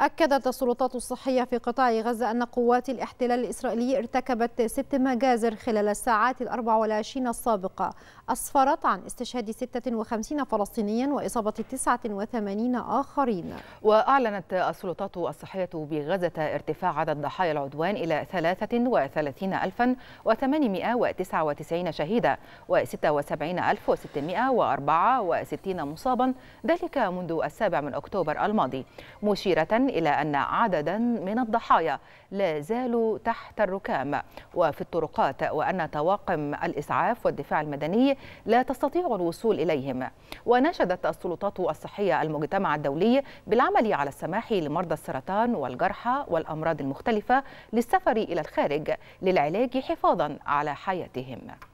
أكدت السلطات الصحية في قطاع غزة أن قوات الاحتلال الإسرائيلي ارتكبت ست مجازر خلال الساعات الأربع والعشرين السابقة أسفرت عن استشهاد 56 فلسطينيا وإصابة 89 آخرين وأعلنت السلطات الصحية بغزة ارتفاع عدد ضحايا العدوان إلى 33899 شهيدا و76664 مصابا ذلك منذ السابع من أكتوبر الماضي مشيرة إلى أن عددا من الضحايا لا زالوا تحت الركام وفي الطرقات وأن طواقم الإسعاف والدفاع المدني لا تستطيع الوصول إليهم وناشدت السلطات الصحية المجتمع الدولي بالعمل على السماح لمرضى السرطان والجرحى والأمراض المختلفة للسفر إلى الخارج للعلاج حفاظا على حياتهم